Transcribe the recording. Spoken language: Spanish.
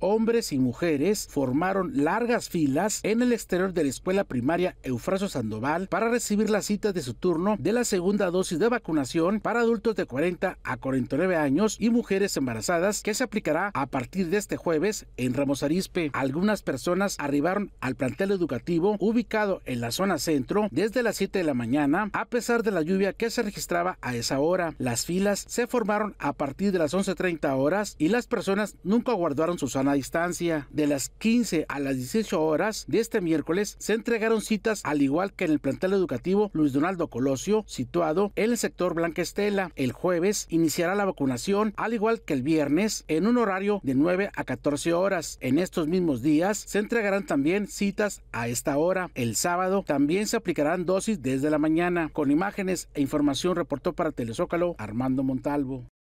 Hombres y mujeres formaron largas filas en el exterior de la escuela primaria Eufrasio Sandoval para recibir la cita de su turno de la segunda dosis de vacunación para adultos de 40 a 49 años y mujeres embarazadas que se aplicará a partir de este jueves en Ramos Arispe. Algunas personas arribaron al plantel educativo ubicado en la zona centro desde las 7 de la mañana a pesar de la lluvia que se registraba a esa hora. Las filas se formaron a partir de las 11.30 horas y las personas nunca guardaron sus anuncios distancia. De las 15 a las 18 horas de este miércoles se entregaron citas al igual que en el plantel educativo Luis Donaldo Colosio, situado en el sector Blanca Estela. El jueves iniciará la vacunación, al igual que el viernes, en un horario de 9 a 14 horas. En estos mismos días se entregarán también citas a esta hora. El sábado también se aplicarán dosis desde la mañana. Con imágenes e información reportó para Telezócalo Armando Montalvo.